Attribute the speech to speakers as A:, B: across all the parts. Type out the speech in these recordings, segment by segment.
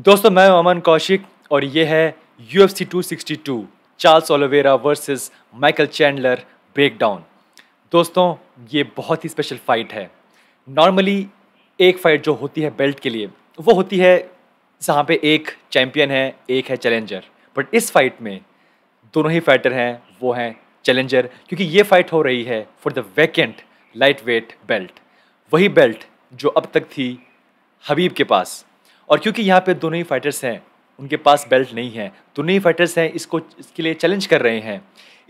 A: दोस्तों मैं अमन कौशिक और ये है U F C two sixty two Charles Oliveira versus Michael Chandler breakdown दोस्तों ये बहुत ही स्पेशल फाइट है नॉर्मली एक फाइट जो होती है बेल्ट के लिए वो होती है जहाँ पे एक चैम्पियन है एक है चैलेंजर बट इस फाइट में दोनों ही फाइटर हैं वो हैं चैलेंजर क्योंकि ये फाइट हो रही है for the vacant lightweight belt वही बेल्ट जो अब तक थी हबीब के पास और क्योंकि यहाँ पे दोनों ही फाइटर्स हैं उनके पास बेल्ट नहीं है दोनों ही फाइटर्स हैं इसको इसके लिए चैलेंज कर रहे हैं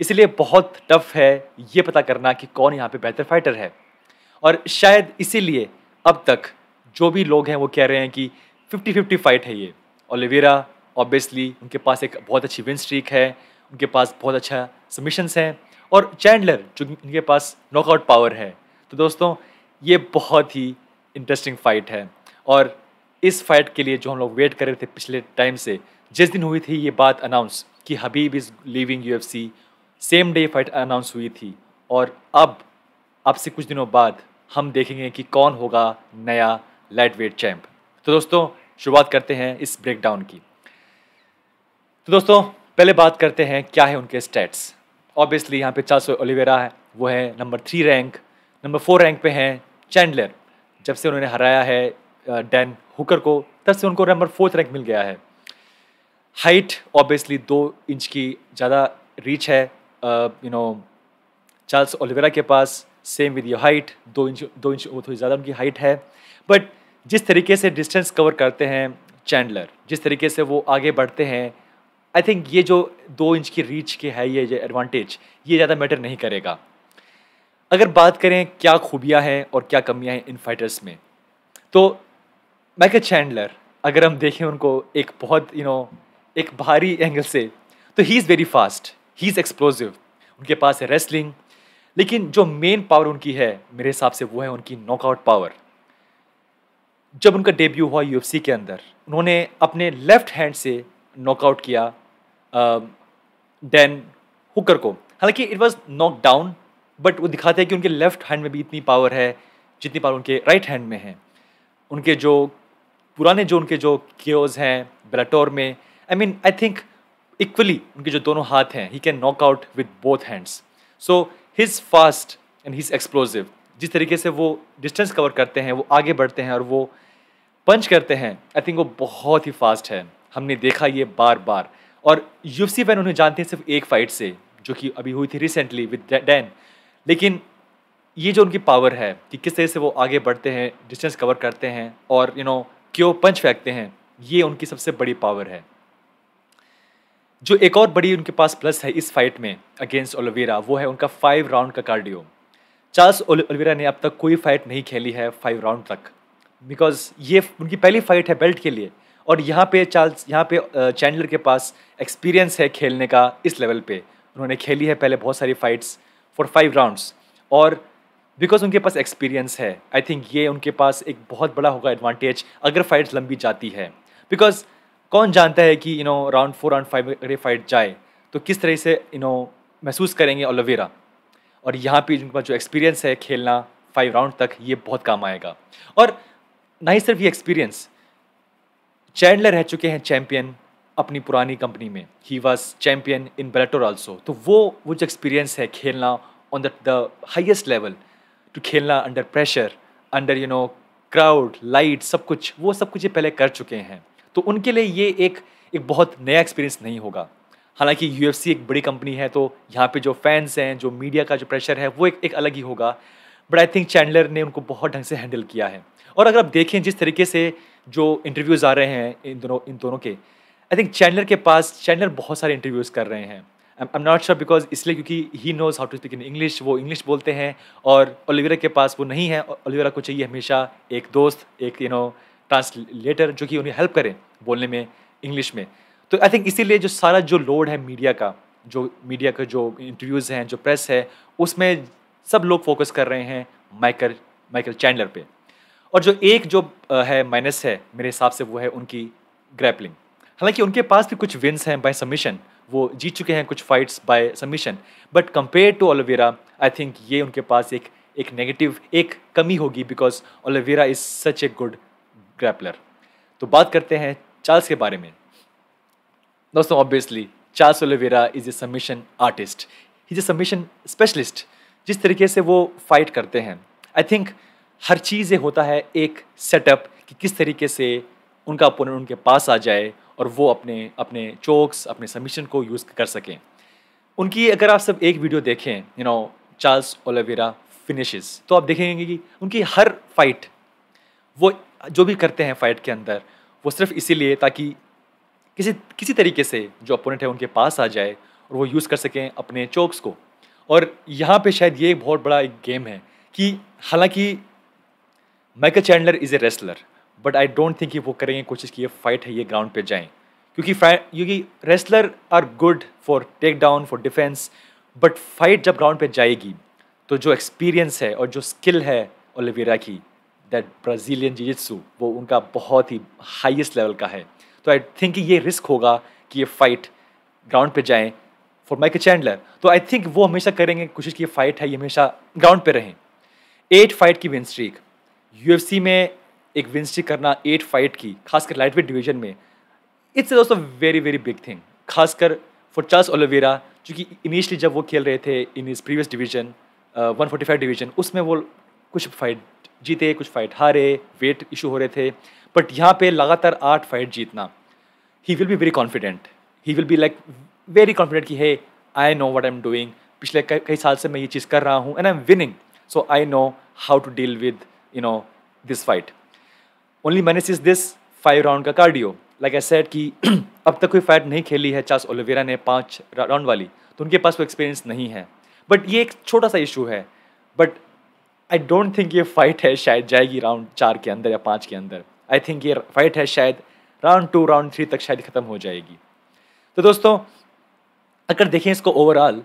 A: इसलिए बहुत टफ है ये पता करना कि कौन यहाँ पे बेहतर फाइटर है और शायद इसीलिए अब तक जो भी लोग हैं वो कह रहे हैं कि फिफ्टी फिफ्टी फाइट है ये ओलिवेरा ऑब्वियसली उनके पास एक बहुत अच्छी विन स्ट्रीक है उनके पास बहुत अच्छा सबमिशंस हैं और चैंडलर जो उनके पास नॉकआउट पावर है तो दोस्तों ये बहुत ही इंटरेस्टिंग फाइट है और इस फाइट के लिए जो हम लोग वेट कर रहे थे पिछले टाइम से जिस दिन हुई थी ये बात अनाउंस कि Khabib is leaving you same day fight announce हुई थी और अब अब से कुछ दिनों बाद हम देखेंगे कि कौन होगा नया लाइट वेट चैम्प तो दोस्तों शुरुआत करते हैं इस ब्रेकडाउन की तो दोस्तों पहले बात करते हैं क्या है उनके स्टेट्स ऑब्वियसली यहाँ पे सौ ओलिवेरा है वो है number three rank number four rank पे हैं चैंडलर जब से उन्होंने हराया है डैन हुकर को तब से उनको नंबर फोर्थ रैंक मिल गया है हाइट ऑब्वियसली दो इंच की ज़्यादा रीच है यू नो चार्ल्स ओलिवेरा के पास सेम विद योर हाइट दो इंच दो इंच वो थोड़ी ज़्यादा उनकी हाइट है बट जिस तरीके से डिस्टेंस कवर करते हैं चैंडलर जिस तरीके से वो आगे बढ़ते हैं आई थिंक ये जो दो इंच की रीच के है ये एडवांटेज ये ज़्यादा मैटर नहीं करेगा अगर बात करें क्या खूबियाँ हैं और क्या कमियाँ हैं इन फाइटर्स में तो माइकल चैंडलर अगर हम देखें उनको एक बहुत यू you नो know, एक भारी एंगल से तो he is very fast he is explosive उनके पास है रेसलिंग लेकिन जो मेन पावर उनकी है मेरे हिसाब से वो है उनकी नॉकआउट पावर जब उनका डेब्यू हुआ यूएफसी के अंदर उन्होंने अपने लेफ्ट हैंड से नॉकआउट किया डैन हुकर को हालांकि it was knock down but वो दिखाते हैं कि उनके लेफ्ट हैंड में भी इतनी पावर है जितनी पावर उनके राइट right हैंड में है उनके जो पुराने जो उनके जो केयर्स हैं बेलाटोर में I mean I think equally उनके जो दोनों हाथ हैं he can knock out with both hands so his fast and his explosive जिस तरीके से वो डिस्टेंस कवर करते हैं वो आगे बढ़ते हैं और वो पंच करते हैं आई थिंक वो बहुत ही फास्ट है हमने देखा ये बार बार और यू सी फैन उन्हें जानते हैं सिर्फ एक फाइट से जो कि अभी हुई थी रिसेंटली विद डैन लेकिन ये जो उनकी पावर है कि किस तरह से वो आगे बढ़ते हैं डिस्टेंस कवर करते हैं और यू you नो know, कि वो पंच फेंकते हैं ये उनकी सबसे बड़ी पावर है जो एक और बड़ी उनके पास प्लस है इस फाइट में अगेंस्ट ओलिवेरा वो है उनका फाइव राउंड का कार्डियो चार्ल्स ओलिवेरा ने अब तक कोई फाइट नहीं खेली है फाइव राउंड तक बिकॉज ये उनकी पहली फाइट है बेल्ट के लिए और यहाँ पे चार्ल्स यहाँ पे चैंडलर के पास एक्सपीरियंस है खेलने का इस लेवल पे उन्होंने खेली है पहले बहुत सारी फाइट्स फॉर फाइव राउंड्स और बिकॉज उनके पास एक्सपीरियंस है आई थिंक ये उनके पास एक बहुत बड़ा होगा एडवांटेज अगर फाइट्स लंबी जाती है बिकॉज कौन जानता है कि you know round four round five अगर फाइट जाए तो किस तरह से यू नो महसूस करेंगे ओलोवेरा और यहाँ पे उनके पास जो एक्सपीरियंस है खेलना फाइव राउंड तक ये बहुत काम आएगा और ना ही सिर्फ ये एक्सपीरियंस चैंडलर रह चुके हैं चैम्पियन अपनी पुरानी कंपनी में he was champion in Bellator also तो वो वो जो एक्सपीरियंस है खेलना on the highest level to खेलना under pressure under you know crowd light सब कुछ वो सब कुछ ये पहले कर चुके हैं तो उनके लिए ये एक एक बहुत नया एक्सपीरियंस नहीं होगा हालांकि यू एक बड़ी कंपनी है तो यहाँ पे जो फैंस हैं जो मीडिया का जो प्रेशर है वो एक एक अलग ही होगा बट आई थिंक चैंडलर ने उनको बहुत ढंग से हैंडल किया है और अगर आप देखें जिस तरीके से जो इंटरव्यूज़ आ रहे हैं इन दोनों इन दोनों के आई थिंक चैनलर के पास चैनलर बहुत सारे इंटरव्यूज़ कर रहे हैं I am not sure because इसलिए क्योंकि he knows how to speak in English वो इंग्लिश बोलते हैं और ओलिवेरा के पास वो नहीं है ओलिवेरा को चाहिए हमेशा एक दोस्त एक यू नो ट्रांसलेटर जो कि उन्हें हेल्प करें बोलने में इंग्लिश में तो आई थिंक इसीलिए जो सारा जो लोड है मीडिया का जो मीडिया का जो इंटरव्यूज़ हैं जो प्रेस है उसमें सब लोग फोकस कर रहे हैं माइकल माइकल चैंडलर पे और जो एक जो है माइनस है मेरे हिसाब से वो है उनकी ग्रैपलिंग हालांकि उनके पास भी कुछ विन्स हैं बाय सबमिशन वो जीत चुके हैं कुछ fights by submission but compare to Oliveira I think ये उनके पास एक एक नेगेटिव एक कमी होगी because Oliveira is such a good grappler तो बात करते हैं चार्ल्स के बारे में दोस्तों obviously Charles Oliveira is a submission artist is a submission specialist जिस तरीके से वो फाइट करते हैं आई थिंक हर चीज़ ये होता है एक सेटअप कि किस तरीके से उनका अपोनेंट उनके पास आ जाए और वो अपने अपने चोक्स अपने सबमिशन को यूज़ कर सकें उनकी अगर आप सब एक वीडियो देखें you know Charles Oliveira finishes तो आप देखेंगे कि उनकी हर फाइट वो जो भी करते हैं फाइट के अंदर वो सिर्फ इसीलिए ताकि किसी किसी तरीके से जो अपोनेंट है उनके पास आ जाए और वो यूज़ कर सकें अपने चौक्स को और यहाँ पे शायद ये एक बहुत बड़ा एक गेम है कि हालांकि Michael Chandler is a wrestler but I don't think वो करेंगे कोशिश की ये फाइट है ये ग्राउंड पे जाएं क्योंकि क्योंकि wrestlers are good for take down for defence but fight जब ग्राउंड पे जाएगी तो जो एक्सपीरियंस है और जो स्किल है ओलिवेरा की दैट ब्राज़ीलियन जिजित्सू वो उनका बहुत ही हाईएस्ट लेवल का है तो आई थिंक ये रिस्क होगा कि ये फाइट ग्राउंड पे जाएं फॉर माइक चैंडलर तो आई थिंक वो हमेशा करेंगे कोशिश की फाइट है ये हमेशा ग्राउंड पे रहें एट फाइट की विन स्ट्रीक यूएफसी में एक विंस्टी करना एट फाइट की खासकर लाइट वेट डिवीजन में इट्स दोस्तों वेरी वेरी बिग थिंग खासकर फॉर चार्ल्स ओलोवेरा चूँकि इनिशली जब वो खेल रहे थे in his previous division one forty five division उसमें वो कुछ फाइट जीते कुछ फाइट हारे वेट इशू हो रहे थे बट यहाँ पे लगातार आठ फाइट जीतना he will be very confident he will be like very confident कि hey I know what I am doing पिछले कई साल से मैं ये चीज़ कर रहा हूँ and I am winning so I know how to deal with you know this fight only minus is this five round का कार्डियो लाइक आई सेड कि अब तक कोई फाइट नहीं खेली है चार्स ओलिवेरा ने पाँच राउंड वाली तो उनके पास वो एक्सपीरियंस नहीं है बट ये एक छोटा सा इशू है बट आई डोंट थिंक ये फाइट है शायद जाएगी राउंड चार के अंदर या पाँच के अंदर आई थिंक ये फाइट है शायद राउंड टू राउंड थ्री तक शायद ख़त्म हो जाएगी तो दोस्तों अगर देखें इसको ओवरऑल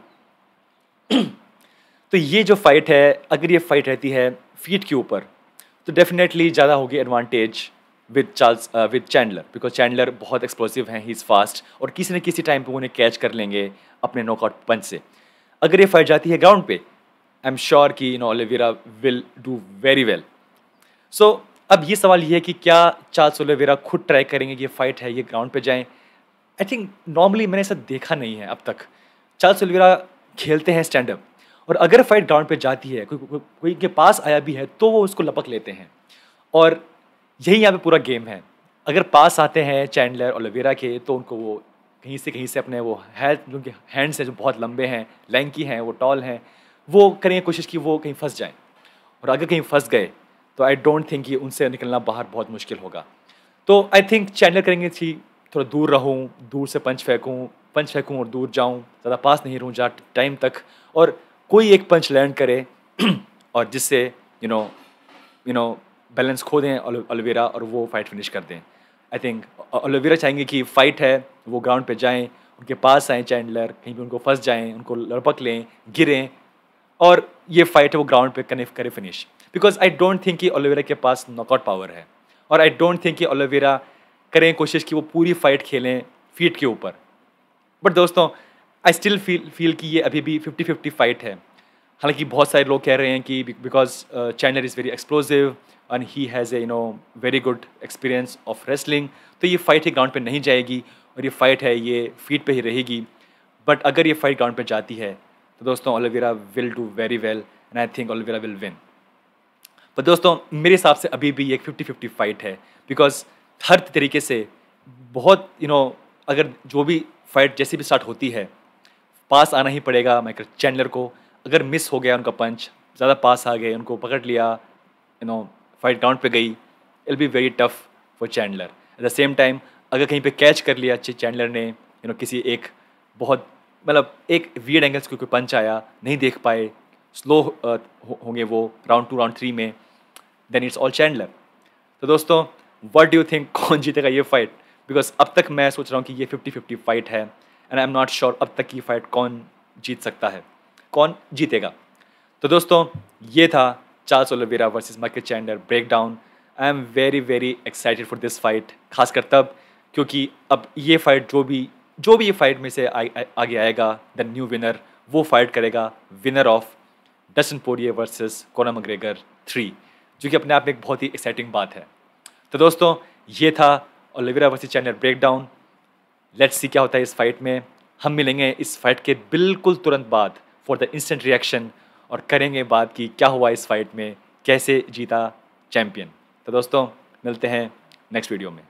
A: तो ये जो फाइट है अगर ये फाइट रहती है फीट के ऊपर तो डेफिनेटली ज़्यादा होगी advantage with Charles with Chandler because Chandler बहुत एक्सप्लोसिव हैं ही इज़ फास्ट और किसी न किसी टाइम पर उन्हें कैच कर लेंगे अपने नॉकआउट पंच से अगर ये फाइट जाती है ग्राउंड पे आई एम श्योर कि no Oliveira will do very well so अब ये सवाल ये है कि क्या चार्ल्स ओलेवेरा खुद ट्राई करेंगे ये फाइट है ये ग्राउंड पे जाएं आई थिंक नॉर्मली मैंने ऐसा देखा नहीं है अब तक चार्ल्स ओलेवेरा खेलते हैं स्टैंड अप और अगर फाइट ग्राउंड पे जाती है कोई कोई के पास आया भी है तो वो उसको लपक लेते हैं और यही यहाँ पे पूरा गेम है अगर पास आते हैं चैंडलर और लवेरा के तो उनको वो कहीं से कहीं से अपने वो हेल्थ उनके हैंड्स हैं जो बहुत लंबे हैं लैंकी हैं वो टॉल हैं वो करेंगे कोशिश कि वो कहीं फंस जाएं और अगर कहीं फंस गए तो आई डोंट थिंक कि उनसे निकलना बाहर बहुत मुश्किल होगा तो आई थिंक चैंडलर करेंगे थी थोड़ा दूर रहूँ दूर से पंच फेंकूँ पंच फेंकूँ और दूर जाऊँ ज़्यादा पास नहीं रहूँ जा टाइम तक और कोई एक पंच लैंड करे और जिससे you know you know balance खो दें अलवेरा और वो फाइट फिनिश कर दें आई थिंक अलवेरा चाहेंगे कि फाइट है वो ग्राउंड पे जाएं उनके पास आएँ चैंडलर कहीं पर उनको फंस जाएं उनको लड़पक लें गिरें और ये फाइट है वो ग्राउंड पे कनेक्ट करें finish because I don't think कि ओलोवेरा के पास नॉकआउट पावर है और आई डोंट थिंक कि ओलोवेरा करें कोशिश कि वो पूरी फाइट खेलें फीट के ऊपर बट दोस्तों आई स्टिल फील फील कि ये अभी भी फिफ्टी फिफ्टी फाइट है हालांकि बहुत सारे लोग कह रहे हैं कि बिकॉज चाइना is very explosive and he has a you know very good experience of wrestling तो ये फ़ाइट ही ग्राउंड पर नहीं जाएगी और ये फ़ाइट है ये फीट पर ही रहेगी बट अगर ये फाइट ग्राउंड पर जाती है तो दोस्तों Oliveira will do very well and I think Oliveira will win पर दोस्तों मेरे हिसाब से अभी भी एक फिफ्टी फिफ्टी फाइट है बिकॉज हर तरीके से बहुत यू you नो know, अगर जो भी फाइट जैसी भी स्टार्ट होती है पास आना ही पड़ेगा माइकल चैंडलर को अगर मिस हो गया उनका पंच ज़्यादा पास आ गए उनको पकड़ लिया यू नो फाइट ग्राउंड पे गई he'll be very tough for Chandler at the same time अगर कहीं पे कैच कर लिया अच्छे चैंडलर ने यू you नो know, किसी एक बहुत मतलब एक वियड एंगल्स को कोई पंच आया नहीं देख पाए स्लो होंगे वो राउंड टू राउंड थ्री में देन इट्स ऑल चैंडलर तो दोस्तों वट डू थिंक कौन जीतेगा ये फाइट बिकॉज अब तक मैं सोच रहा हूँ कि ये फिफ्टी फिफ्टी फाइट है and I am not sure अब तक की फाइट कौन जीत सकता है कौन जीतेगा तो दोस्तों ये था Charles Oliveira versus Michael Chandler breakdown I am very very excited for this fight खासकर तब क्योंकि अब ये फाइट जो भी जो भी ये फाइट में से आ, आ, आगे आएगा द न्यू विनर वो फाइट करेगा winner of Dustin Poirier versus Conor McGregor three जो कि अपने आप में एक बहुत ही एक्साइटिंग बात है तो दोस्तों ये था ओलिवेरा वर्सेस चैनल ब्रेक डाउन लेट्स सी क्या होता है इस फाइट में हम मिलेंगे इस फाइट के बिल्कुल तुरंत बाद फॉर द इंस्टेंट रिएक्शन और करेंगे बात कि क्या हुआ इस फाइट में कैसे जीता चैम्पियन तो दोस्तों मिलते हैं नेक्स्ट वीडियो में